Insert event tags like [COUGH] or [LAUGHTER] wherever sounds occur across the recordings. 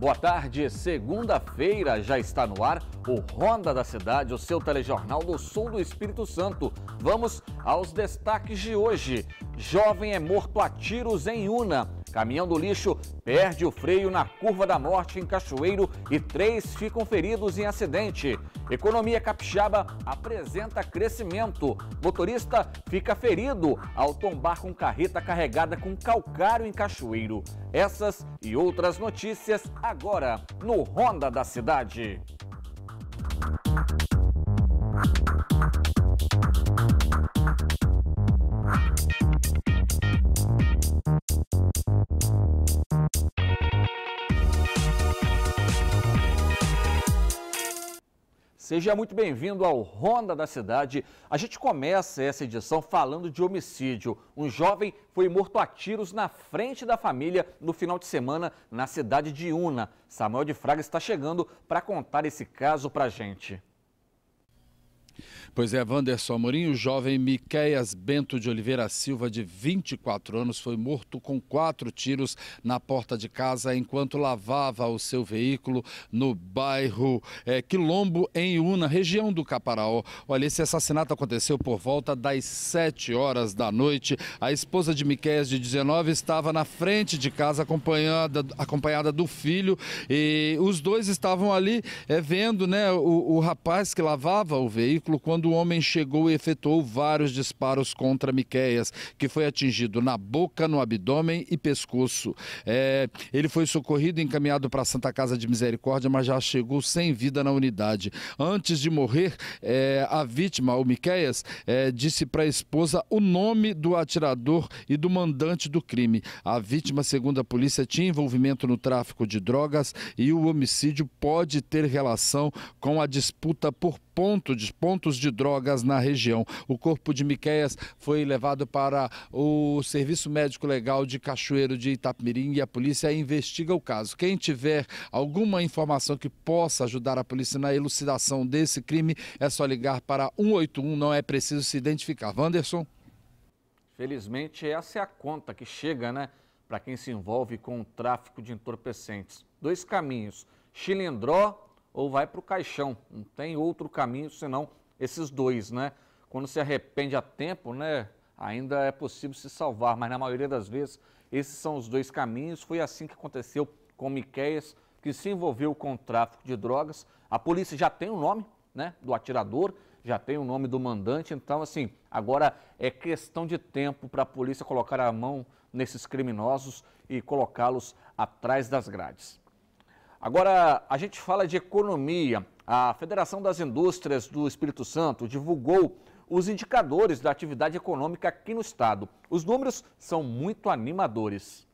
Boa tarde, segunda-feira já está no ar o Ronda da Cidade, o seu telejornal do sul do Espírito Santo. Vamos aos destaques de hoje. Jovem é morto a tiros em Una. Caminhão do lixo perde o freio na curva da morte em Cachoeiro e três ficam feridos em acidente. Economia capixaba apresenta crescimento. Motorista fica ferido ao tombar com carreta carregada com calcário em Cachoeiro. Essas e outras notícias agora no Ronda da Cidade. Seja muito bem-vindo ao Ronda da Cidade. A gente começa essa edição falando de homicídio. Um jovem foi morto a tiros na frente da família no final de semana na cidade de Una. Samuel de Fraga está chegando para contar esse caso para gente. Pois é, Wanderson Amorim, o jovem Miqueias Bento de Oliveira Silva, de 24 anos, foi morto com quatro tiros na porta de casa enquanto lavava o seu veículo no bairro é, Quilombo, em Una, região do Caparaó. Olha, esse assassinato aconteceu por volta das 7 horas da noite. A esposa de Miqueias, de 19, estava na frente de casa acompanhada, acompanhada do filho e os dois estavam ali é, vendo né, o, o rapaz que lavava o veículo quando quando o homem chegou e efetuou vários disparos contra Miqueias, que foi atingido na boca, no abdômen e pescoço. É, ele foi socorrido e encaminhado para a Santa Casa de Misericórdia, mas já chegou sem vida na unidade. Antes de morrer, é, a vítima, o Miqueias, é, disse para a esposa o nome do atirador e do mandante do crime. A vítima, segundo a polícia, tinha envolvimento no tráfico de drogas e o homicídio pode ter relação com a disputa por ponto de, pontos de drogas na região. O corpo de Miqueias foi levado para o Serviço Médico Legal de Cachoeiro de Itapemirim e a polícia investiga o caso. Quem tiver alguma informação que possa ajudar a polícia na elucidação desse crime, é só ligar para 181, não é preciso se identificar. Wanderson? Felizmente, essa é a conta que chega, né, para quem se envolve com o tráfico de entorpecentes. Dois caminhos, Chilindró ou vai para o caixão. Não tem outro caminho senão esses dois, né? Quando se arrepende a tempo, né? Ainda é possível se salvar, mas na maioria das vezes esses são os dois caminhos. Foi assim que aconteceu com Miqueias, que se envolveu com o tráfico de drogas. A polícia já tem o nome, né? Do atirador, já tem o nome do mandante. Então, assim, agora é questão de tempo para a polícia colocar a mão nesses criminosos e colocá-los atrás das grades. Agora, a gente fala de economia. A Federação das Indústrias do Espírito Santo divulgou os indicadores da atividade econômica aqui no estado. Os números são muito animadores.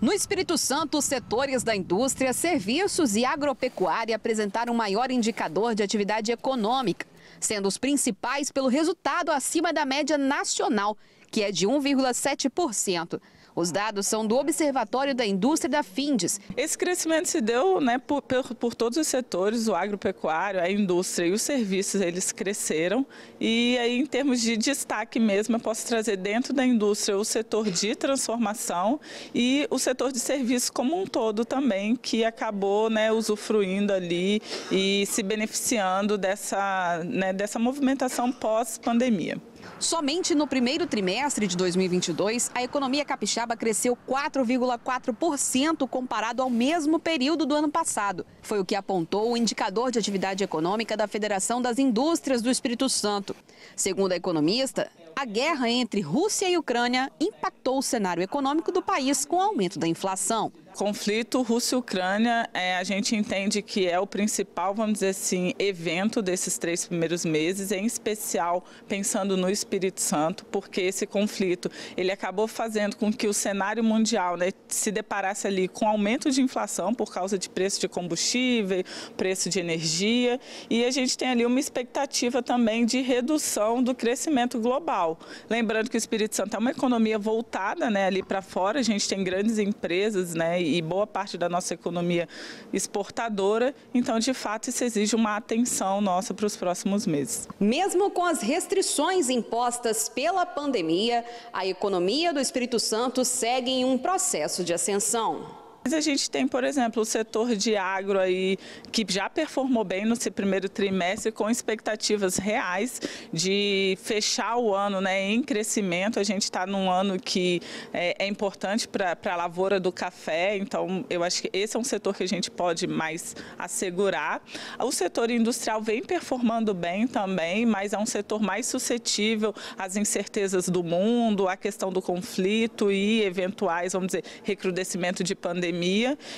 No Espírito Santo, os setores da indústria, serviços e agropecuária apresentaram maior indicador de atividade econômica, sendo os principais pelo resultado acima da média nacional, que é de 1,7%. Os dados são do Observatório da Indústria da Findes. Esse crescimento se deu né, por, por, por todos os setores, o agropecuário, a indústria e os serviços, eles cresceram. E aí, em termos de destaque mesmo, eu posso trazer dentro da indústria o setor de transformação e o setor de serviços como um todo também, que acabou né, usufruindo ali e se beneficiando dessa, né, dessa movimentação pós-pandemia. Somente no primeiro trimestre de 2022, a economia capixaba cresceu 4,4% comparado ao mesmo período do ano passado. Foi o que apontou o indicador de atividade econômica da Federação das Indústrias do Espírito Santo. Segundo a economista, a guerra entre Rússia e Ucrânia impactou o cenário econômico do país com o aumento da inflação. Conflito Rússia-Ucrânia, é, a gente entende que é o principal, vamos dizer assim, evento desses três primeiros meses, em especial pensando no Espírito Santo, porque esse conflito ele acabou fazendo com que o cenário mundial né, se deparasse ali com aumento de inflação por causa de preço de combustível, preço de energia, e a gente tem ali uma expectativa também de redução do crescimento global local. Lembrando que o Espírito Santo é uma economia voltada né, ali para fora, a gente tem grandes empresas né, e boa parte da nossa economia exportadora, então de fato isso exige uma atenção nossa para os próximos meses. Mesmo com as restrições impostas pela pandemia, a economia do Espírito Santo segue em um processo de ascensão. Mas a gente tem, por exemplo, o setor de agro aí, que já performou bem nesse primeiro trimestre, com expectativas reais de fechar o ano né, em crescimento. A gente está num ano que é, é importante para a lavoura do café, então eu acho que esse é um setor que a gente pode mais assegurar. O setor industrial vem performando bem também, mas é um setor mais suscetível às incertezas do mundo, à questão do conflito e eventuais, vamos dizer, recrudescimento de pandemia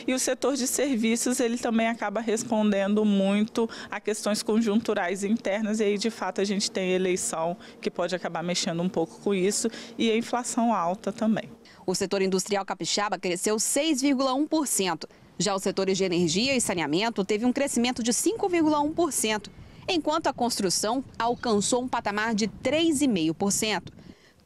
e o setor de serviços ele também acaba respondendo muito a questões conjunturais internas e aí de fato a gente tem eleição que pode acabar mexendo um pouco com isso e a inflação alta também. O setor industrial capixaba cresceu 6,1%. Já os setores de energia e saneamento teve um crescimento de 5,1%, enquanto a construção alcançou um patamar de 3,5%.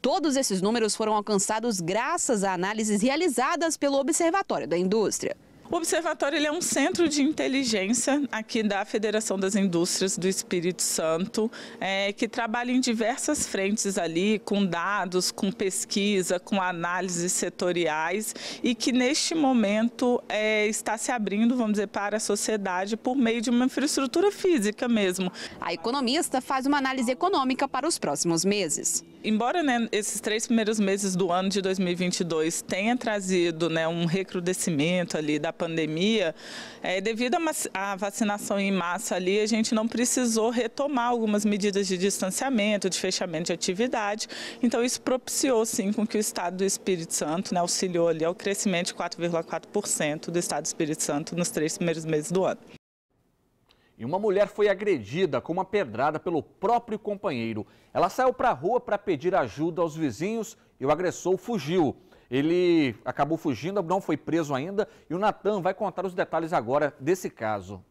Todos esses números foram alcançados graças a análises realizadas pelo Observatório da Indústria. O observatório ele é um centro de inteligência aqui da Federação das Indústrias do Espírito Santo, é, que trabalha em diversas frentes ali, com dados, com pesquisa, com análises setoriais e que neste momento é, está se abrindo, vamos dizer, para a sociedade por meio de uma infraestrutura física mesmo. A economista faz uma análise econômica para os próximos meses. Embora né, esses três primeiros meses do ano de 2022 tenha trazido né, um recrudescimento ali da pandemia, é, devido à vacinação em massa ali, a gente não precisou retomar algumas medidas de distanciamento, de fechamento de atividade. Então isso propiciou sim com que o Estado do Espírito Santo né, auxiliou ali ao crescimento de 4,4% do Estado do Espírito Santo nos três primeiros meses do ano. E uma mulher foi agredida com uma pedrada pelo próprio companheiro. Ela saiu para a rua para pedir ajuda aos vizinhos e o agressor fugiu. Ele acabou fugindo, não foi preso ainda. E o Natan vai contar os detalhes agora desse caso.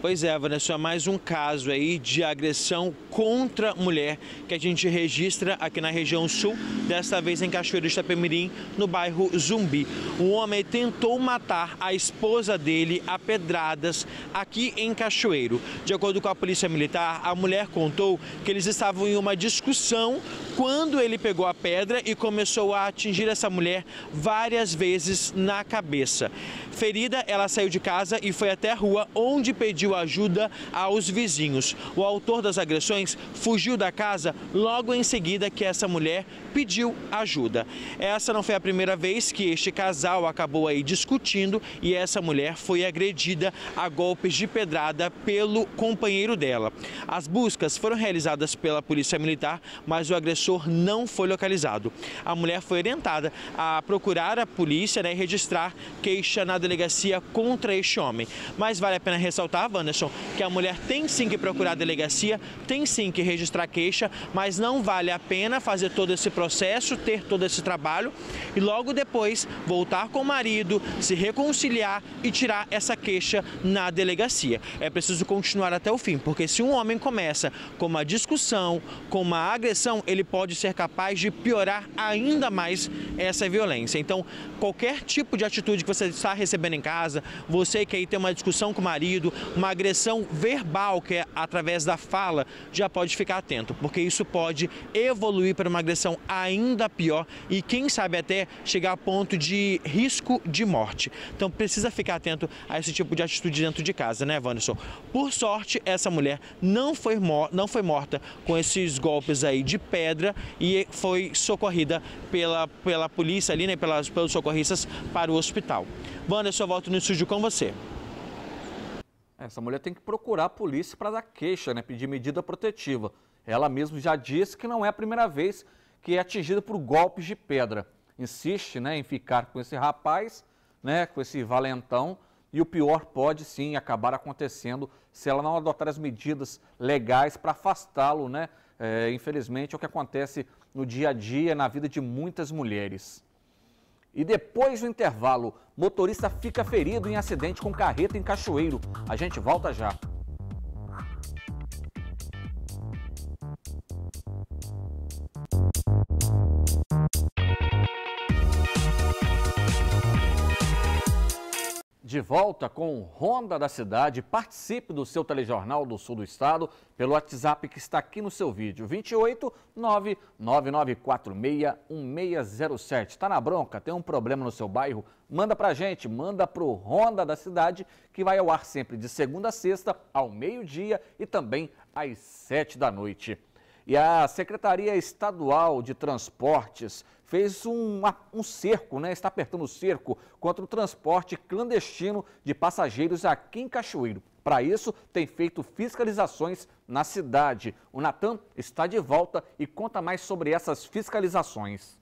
Pois é, Vanessa, mais um caso aí de agressão contra mulher que a gente registra aqui na região sul, desta vez em Cachoeiro de Itapemirim, no bairro Zumbi. Um homem tentou matar a esposa dele a pedradas aqui em Cachoeiro. De acordo com a polícia militar, a mulher contou que eles estavam em uma discussão quando ele pegou a pedra e começou a atingir essa mulher várias vezes na cabeça. Ferida, ela saiu de casa e foi até a rua, onde pediu ajuda aos vizinhos. O autor das agressões fugiu da casa logo em seguida que essa mulher pediu ajuda. Essa não foi a primeira vez que este casal acabou aí discutindo e essa mulher foi agredida a golpes de pedrada pelo companheiro dela. As buscas foram realizadas pela Polícia Militar, mas o agressor não foi localizado. A mulher foi orientada a procurar a polícia né, e registrar queixa na delegacia contra este homem. Mas vale a pena ressaltar, Wanderson, que a mulher tem sim que procurar a delegacia, tem sim que registrar queixa, mas não vale a pena fazer todo esse processo processo, ter todo esse trabalho e logo depois voltar com o marido, se reconciliar e tirar essa queixa na delegacia. É preciso continuar até o fim, porque se um homem começa com uma discussão, com uma agressão, ele pode ser capaz de piorar ainda mais essa violência. Então, qualquer tipo de atitude que você está recebendo em casa, você que aí tem uma discussão com o marido, uma agressão verbal, que é através da fala, já pode ficar atento, porque isso pode evoluir para uma agressão ainda pior e quem sabe até chegar a ponto de risco de morte. Então precisa ficar atento a esse tipo de atitude dentro de casa, né, Wanderson? Por sorte, essa mulher não foi, não foi morta com esses golpes aí de pedra e foi socorrida pela, pela polícia ali, né, pelas, pelos socorristas para o hospital. Wanderson, eu volto no estúdio com você. Essa mulher tem que procurar a polícia para dar queixa, né, pedir medida protetiva. Ela mesma já disse que não é a primeira vez que é atingida por golpes de pedra. Insiste né, em ficar com esse rapaz, né, com esse valentão, e o pior pode sim acabar acontecendo se ela não adotar as medidas legais para afastá-lo. Né? É, infelizmente, é o que acontece no dia a dia, na vida de muitas mulheres. E depois do intervalo, motorista fica ferido em acidente com carreta em Cachoeiro. A gente volta já. de volta com Ronda da Cidade. Participe do seu telejornal do Sul do Estado pelo WhatsApp que está aqui no seu vídeo. 28 1607. Está na bronca? Tem um problema no seu bairro? Manda para a gente, manda para o Ronda da Cidade, que vai ao ar sempre de segunda a sexta, ao meio-dia e também às sete da noite. E a Secretaria Estadual de Transportes fez um, um cerco, né? está apertando o cerco contra o transporte clandestino de passageiros aqui em Cachoeiro. Para isso, tem feito fiscalizações na cidade. O Natan está de volta e conta mais sobre essas fiscalizações.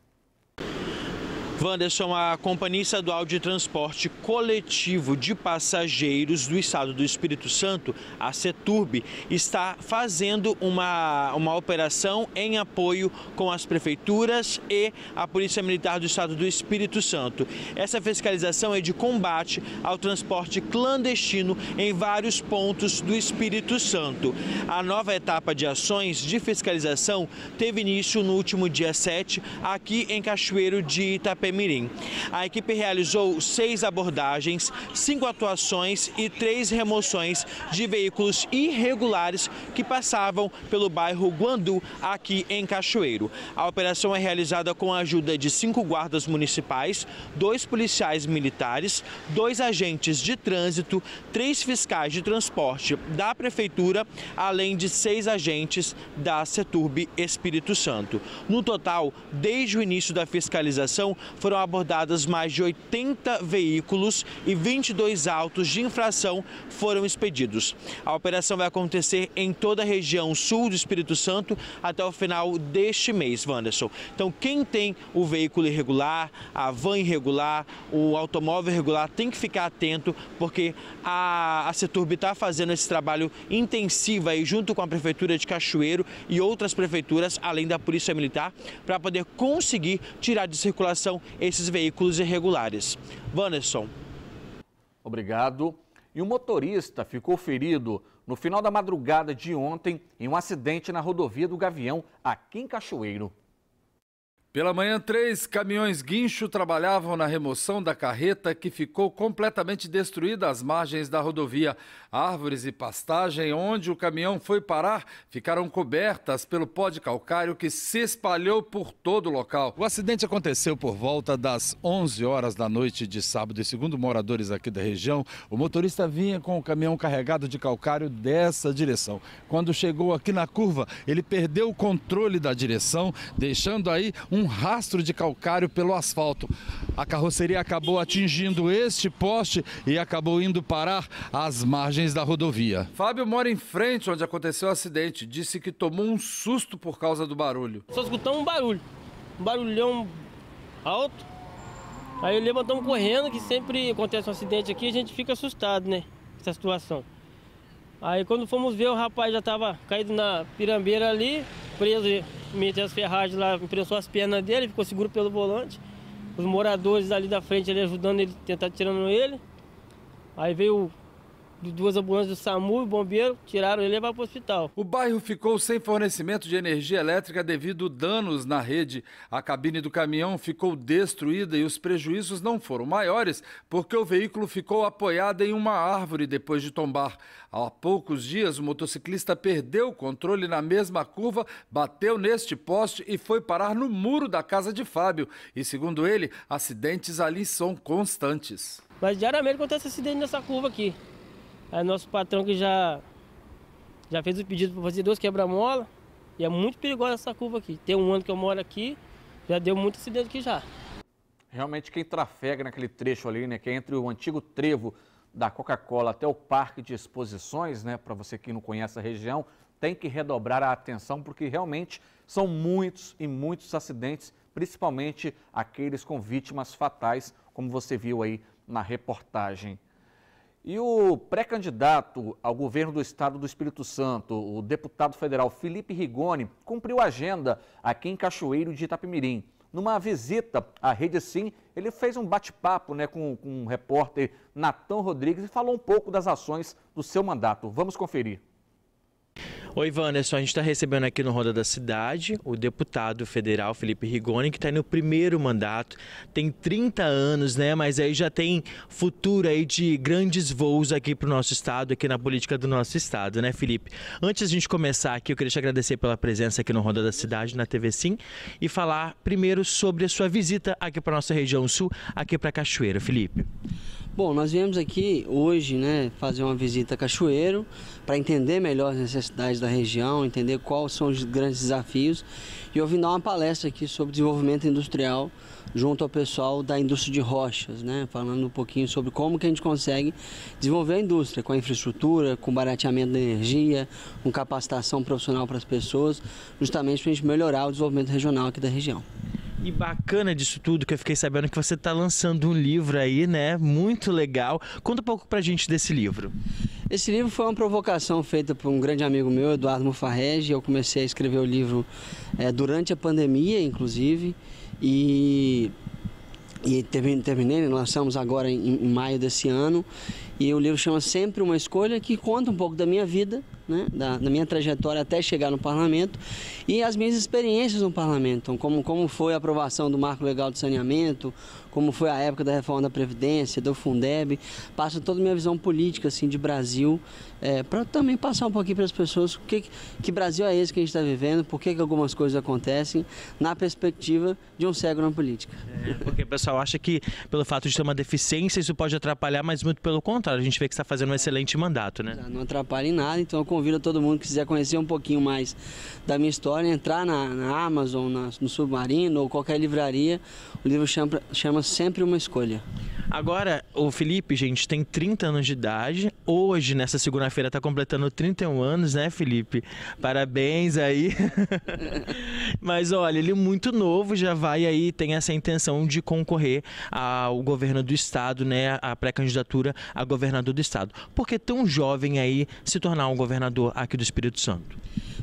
Wanderson, a Companhia Estadual de Transporte Coletivo de Passageiros do Estado do Espírito Santo, a CETURB, está fazendo uma, uma operação em apoio com as prefeituras e a Polícia Militar do Estado do Espírito Santo. Essa fiscalização é de combate ao transporte clandestino em vários pontos do Espírito Santo. A nova etapa de ações de fiscalização teve início no último dia 7, aqui em Cachoeiro de Itapecerica. Mirim. A equipe realizou seis abordagens, cinco atuações e três remoções de veículos irregulares que passavam pelo bairro Guandu, aqui em Cachoeiro. A operação é realizada com a ajuda de cinco guardas municipais, dois policiais militares, dois agentes de trânsito, três fiscais de transporte da Prefeitura, além de seis agentes da Seturbe Espírito Santo. No total, desde o início da fiscalização, foram abordados mais de 80 veículos e 22 autos de infração foram expedidos. A operação vai acontecer em toda a região sul do Espírito Santo até o final deste mês, Wanderson. Então, quem tem o veículo irregular, a van irregular, o automóvel irregular, tem que ficar atento, porque a, a Seturb está fazendo esse trabalho intensivo aí, junto com a Prefeitura de Cachoeiro e outras prefeituras, além da Polícia Militar, para poder conseguir tirar de circulação esses veículos irregulares. Vanesson. Obrigado. E um motorista ficou ferido no final da madrugada de ontem em um acidente na rodovia do Gavião, aqui em Cachoeiro. Pela manhã, três caminhões guincho trabalhavam na remoção da carreta que ficou completamente destruída às margens da rodovia. Árvores e pastagem onde o caminhão foi parar ficaram cobertas pelo pó de calcário que se espalhou por todo o local. O acidente aconteceu por volta das 11 horas da noite de sábado e, segundo moradores aqui da região, o motorista vinha com o caminhão carregado de calcário dessa direção. Quando chegou aqui na curva, ele perdeu o controle da direção, deixando aí um rastro de calcário pelo asfalto. A carroceria acabou atingindo este poste e acabou indo parar às margens da rodovia. Fábio mora em frente onde aconteceu o acidente. Disse que tomou um susto por causa do barulho. Só escutamos um barulho, um barulhão alto. Aí levantamos correndo, que sempre acontece um acidente aqui, a gente fica assustado, né? Essa situação. Aí quando fomos ver, o rapaz já estava caído na pirambeira ali, preso entre as ferragens lá, imprensou as pernas dele, ficou seguro pelo volante. Os moradores ali da frente ali ajudando ele, tentar tirando ele. Aí veio duas ambulâncias do SAMU e bombeiro tiraram ele e levaram para o hospital. O bairro ficou sem fornecimento de energia elétrica devido danos na rede. A cabine do caminhão ficou destruída e os prejuízos não foram maiores porque o veículo ficou apoiado em uma árvore depois de tombar. Há poucos dias, o motociclista perdeu o controle na mesma curva, bateu neste poste e foi parar no muro da casa de Fábio. E segundo ele, acidentes ali são constantes. Mas diariamente acontece acidente nessa curva aqui. Aí nosso patrão que já, já fez o pedido para fazer dois quebra-mola. E é muito perigosa essa curva aqui. Tem um ano que eu moro aqui, já deu muito acidente aqui já. Realmente quem trafega naquele trecho ali, né, que é entre o antigo trevo da Coca-Cola até o parque de exposições, né, para você que não conhece a região, tem que redobrar a atenção porque realmente são muitos e muitos acidentes, principalmente aqueles com vítimas fatais, como você viu aí na reportagem. E o pré-candidato ao governo do estado do Espírito Santo, o deputado federal Felipe Rigoni, cumpriu a agenda aqui em Cachoeiro de Itapemirim. Numa visita à Rede Sim, ele fez um bate-papo né, com, com o repórter Natão Rodrigues e falou um pouco das ações do seu mandato. Vamos conferir. Oi, Wanderson, a gente está recebendo aqui no Roda da Cidade o deputado federal Felipe Rigoni, que está no primeiro mandato, tem 30 anos, né? Mas aí já tem futuro aí de grandes voos aqui para o nosso estado, aqui na política do nosso estado, né, Felipe? Antes de a gente começar aqui, eu queria te agradecer pela presença aqui no Roda da Cidade, na TV Sim, e falar primeiro sobre a sua visita aqui para nossa região sul, aqui para Cachoeira. Felipe. Bom, nós viemos aqui hoje né, fazer uma visita a Cachoeiro para entender melhor as necessidades da região, entender quais são os grandes desafios e ouvir dar uma palestra aqui sobre desenvolvimento industrial junto ao pessoal da indústria de rochas, né? falando um pouquinho sobre como que a gente consegue desenvolver a indústria, com a infraestrutura, com o barateamento da energia, com capacitação profissional para as pessoas, justamente para a gente melhorar o desenvolvimento regional aqui da região. E bacana disso tudo que eu fiquei sabendo que você está lançando um livro aí, né? Muito legal. Conta um pouco pra gente desse livro. Esse livro foi uma provocação feita por um grande amigo meu, Eduardo Mufarrege. Eu comecei a escrever o livro é, durante a pandemia, inclusive. E, e terminei, né? lançamos agora em, em maio desse ano. E o livro chama Sempre Uma Escolha, que conta um pouco da minha vida né, da, da, minha trajetória até chegar no parlamento e as minhas experiências no parlamento, então, como, como foi a aprovação do marco legal de saneamento, como foi a época da reforma da Previdência, do Fundeb, passa toda a minha visão política assim, de Brasil, é, para também passar um pouquinho para as pessoas o que, que Brasil é esse que a gente está vivendo, por que, que algumas coisas acontecem, na perspectiva de um cego na política. É, porque o pessoal acha que pelo fato de ter uma deficiência isso pode atrapalhar, mas muito pelo contrário, a gente vê que está fazendo um excelente mandato, né? Não atrapalha em nada, então eu convido todo mundo que quiser conhecer um pouquinho mais da minha história, entrar na, na Amazon, na, no Submarino ou qualquer livraria. O livro chama, chama Sempre Uma Escolha. Agora, o Felipe, gente, tem 30 anos de idade. Hoje, nessa segunda-feira, tá completando 31 anos, né, Felipe? Parabéns aí. [LAUGHS] Mas olha, ele é muito novo, já vai aí, tem essa intenção de concorrer ao governo do estado, né? A pré-candidatura a governador do estado. Por que tão jovem aí se tornar um governador aqui do Espírito Santo?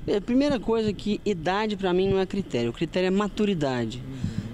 A é, primeira coisa que idade para mim não é critério, o critério é maturidade.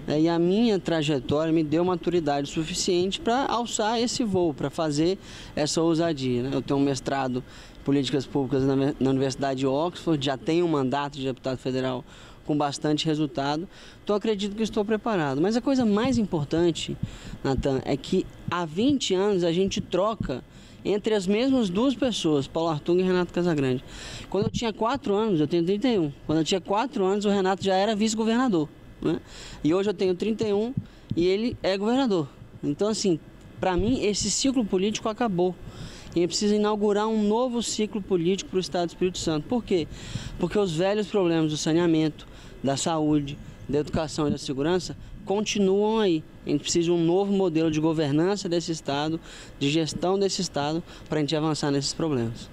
Uhum. É, e a minha trajetória me deu maturidade suficiente para alçar esse voo, para fazer essa ousadia. Né? Eu tenho um mestrado em políticas públicas na, na Universidade de Oxford, já tenho um mandato de deputado federal com bastante resultado. Então acredito que estou preparado. Mas a coisa mais importante, Natan, é que há 20 anos a gente troca entre as mesmas duas pessoas, Paulo Artung e Renato Casagrande. Quando eu tinha 4 anos, eu tenho 31. Quando eu tinha 4 anos, o Renato já era vice-governador. Né? E hoje eu tenho 31 e ele é governador. Então, assim, para mim, esse ciclo político acabou. E precisa inaugurar um novo ciclo político para o Estado do Espírito Santo. Por quê? Porque os velhos problemas do saneamento, da saúde, da educação e da segurança continuam aí. A gente precisa de um novo modelo de governança desse Estado, de gestão desse Estado, para a gente avançar nesses problemas.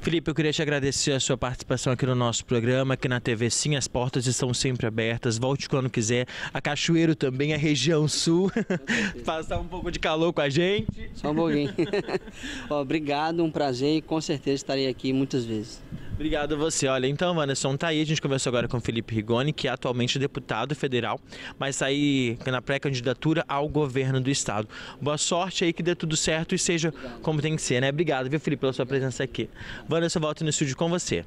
Felipe, eu queria te agradecer a sua participação aqui no nosso programa, aqui na TV Sim, as portas estão sempre abertas, volte quando quiser. A Cachoeiro também, a região sul, [LAUGHS] passar um pouco de calor com a gente. Só um pouquinho. [LAUGHS] obrigado, um prazer e com certeza estarei aqui muitas vezes. Obrigado você. Olha, então, um tá aí. A gente conversou agora com o Felipe Rigoni, que é atualmente deputado federal, mas está aí na pré-candidatura ao governo do estado. Boa sorte aí, que dê tudo certo e seja como tem que ser, né? Obrigado, viu, Felipe, pela sua presença aqui. Wanderson, volto no estúdio com você.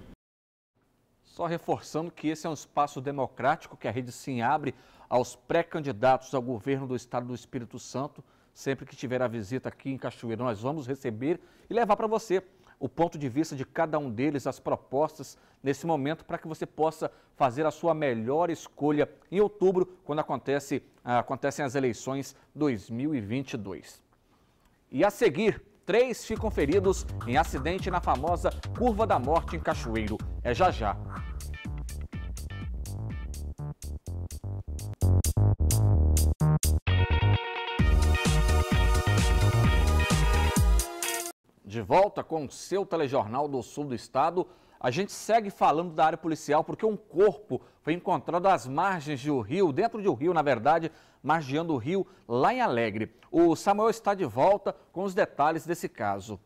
Só reforçando que esse é um espaço democrático que a Rede Sim abre aos pré-candidatos ao governo do estado do Espírito Santo. Sempre que tiver a visita aqui em Cachoeira, nós vamos receber e levar para você o ponto de vista de cada um deles, as propostas nesse momento, para que você possa fazer a sua melhor escolha em outubro, quando acontece, ah, acontecem as eleições 2022. E a seguir, três ficam feridos em acidente na famosa Curva da Morte em Cachoeiro. É já já. volta com o seu telejornal do sul do estado. A gente segue falando da área policial porque um corpo foi encontrado às margens de um rio, dentro de um rio, na verdade, margeando o rio lá em Alegre. O Samuel está de volta com os detalhes desse caso.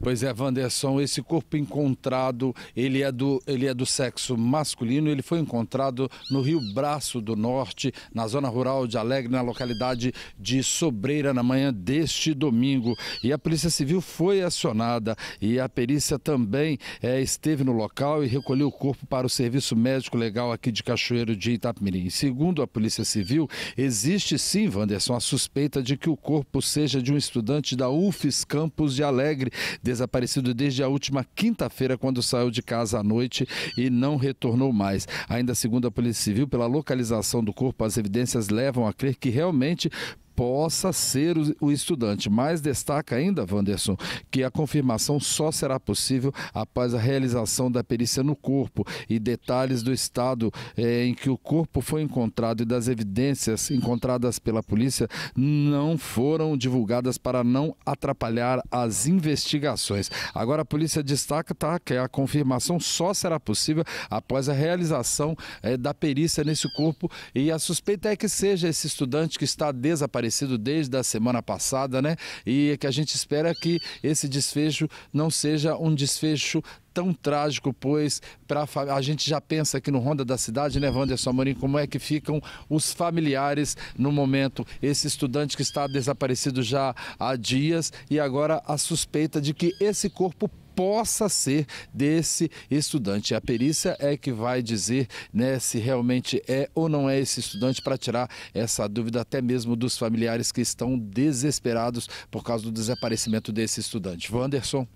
Pois é, Vanderson, é esse corpo encontrado, ele é do, ele é do sexo masculino, ele foi encontrado no Rio Braço do Norte, na zona rural de Alegre, na localidade de Sobreira, na manhã deste domingo. E a Polícia Civil foi acionada e a perícia também é, esteve no local e recolheu o corpo para o Serviço Médico Legal aqui de Cachoeiro de Itapemirim. Segundo a Polícia Civil, existe sim, Vanderson, a suspeita de que o corpo seja de um estudante da UFES Campos de Alegre desaparecido desde a última quinta-feira, quando saiu de casa à noite e não retornou mais. Ainda segundo a Polícia Civil, pela localização do corpo, as evidências levam a crer que realmente possa ser o estudante. Mas destaca ainda, Wanderson, que a confirmação só será possível após a realização da perícia no corpo e detalhes do estado eh, em que o corpo foi encontrado e das evidências encontradas pela polícia não foram divulgadas para não atrapalhar as investigações. Agora a polícia destaca tá, que a confirmação só será possível após a realização eh, da perícia nesse corpo e a suspeita é que seja esse estudante que está desaparecido aparecido desde a semana passada, né? E é que a gente espera que esse desfecho não seja um desfecho tão trágico, pois pra, a gente já pensa aqui no Ronda da Cidade, né, Wanderson Amorim, como é que ficam os familiares no momento, esse estudante que está desaparecido já há dias e agora a suspeita de que esse corpo possa ser desse estudante. A perícia é que vai dizer né, se realmente é ou não é esse estudante para tirar essa dúvida até mesmo dos familiares que estão desesperados por causa do desaparecimento desse estudante. Wanderson.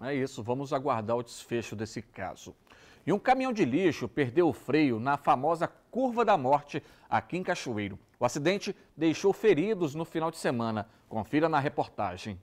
É isso, vamos aguardar o desfecho desse caso. E um caminhão de lixo perdeu o freio na famosa Curva da Morte aqui em Cachoeiro. O acidente deixou feridos no final de semana. Confira na reportagem.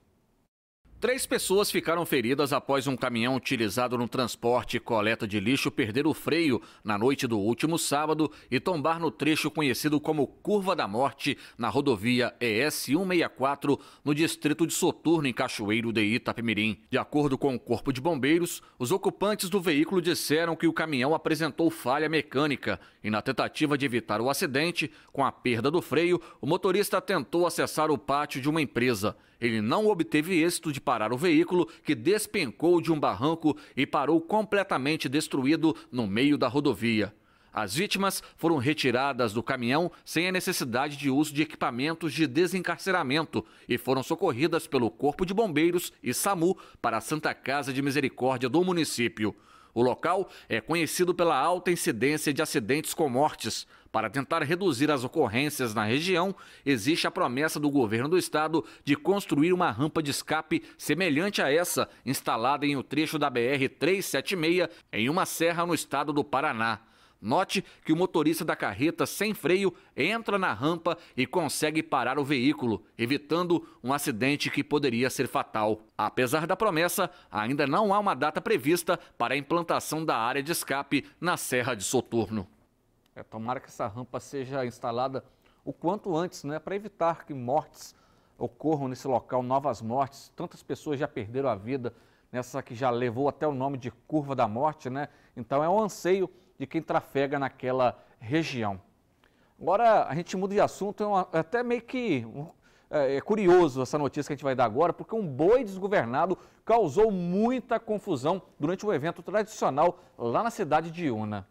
Três pessoas ficaram feridas após um caminhão utilizado no transporte e coleta de lixo perder o freio na noite do último sábado e tombar no trecho conhecido como Curva da Morte, na rodovia ES 164, no distrito de Soturno, em Cachoeiro de Itapemirim. De acordo com o Corpo de Bombeiros, os ocupantes do veículo disseram que o caminhão apresentou falha mecânica e, na tentativa de evitar o acidente, com a perda do freio, o motorista tentou acessar o pátio de uma empresa ele não obteve êxito de parar o veículo que despencou de um barranco e parou completamente destruído no meio da rodovia. As vítimas foram retiradas do caminhão sem a necessidade de uso de equipamentos de desencarceramento e foram socorridas pelo Corpo de Bombeiros e SAMU para a Santa Casa de Misericórdia do município. O local é conhecido pela alta incidência de acidentes com mortes. Para tentar reduzir as ocorrências na região, existe a promessa do governo do estado de construir uma rampa de escape semelhante a essa, instalada em um trecho da BR-376, em uma serra no estado do Paraná. Note que o motorista da carreta sem freio entra na rampa e consegue parar o veículo, evitando um acidente que poderia ser fatal. Apesar da promessa, ainda não há uma data prevista para a implantação da área de escape na Serra de Soturno. É, tomara que essa rampa seja instalada o quanto antes, né, para evitar que mortes ocorram nesse local, novas mortes. Tantas pessoas já perderam a vida nessa que já levou até o nome de Curva da Morte, né? Então é um anseio de quem trafega naquela região. Agora a gente muda de assunto, é uma, é até meio que é, é curioso essa notícia que a gente vai dar agora, porque um boi desgovernado causou muita confusão durante um evento tradicional lá na cidade de Una.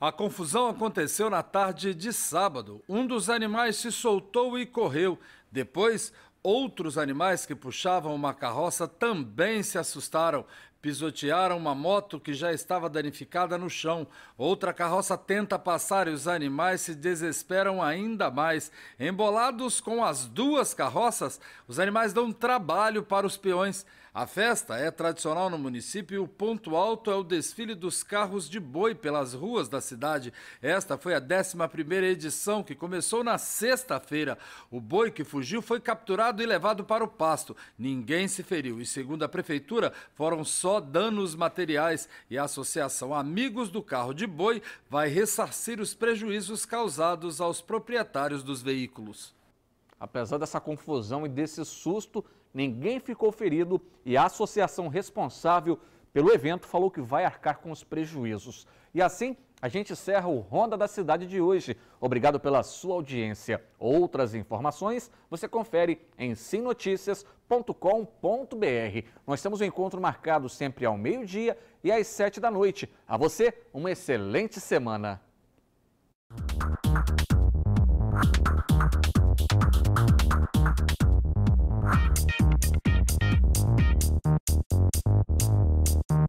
A confusão aconteceu na tarde de sábado. Um dos animais se soltou e correu. Depois, outros animais que puxavam uma carroça também se assustaram. Pisotearam uma moto que já estava danificada no chão. Outra carroça tenta passar e os animais se desesperam ainda mais. Embolados com as duas carroças, os animais dão trabalho para os peões. A festa é tradicional no município e o ponto alto é o desfile dos carros de boi pelas ruas da cidade. Esta foi a 11ª edição, que começou na sexta-feira. O boi que fugiu foi capturado e levado para o pasto. Ninguém se feriu e, segundo a prefeitura, foram só danos materiais e a Associação Amigos do Carro de Boi vai ressarcir os prejuízos causados aos proprietários dos veículos. Apesar dessa confusão e desse susto, ninguém ficou ferido e a associação responsável pelo evento falou que vai arcar com os prejuízos. E assim, a gente encerra o Ronda da Cidade de hoje. Obrigado pela sua audiência. Outras informações você confere em simnoticias.com.br. Nós temos um encontro marcado sempre ao meio-dia e às sete da noite. A você, uma excelente semana. you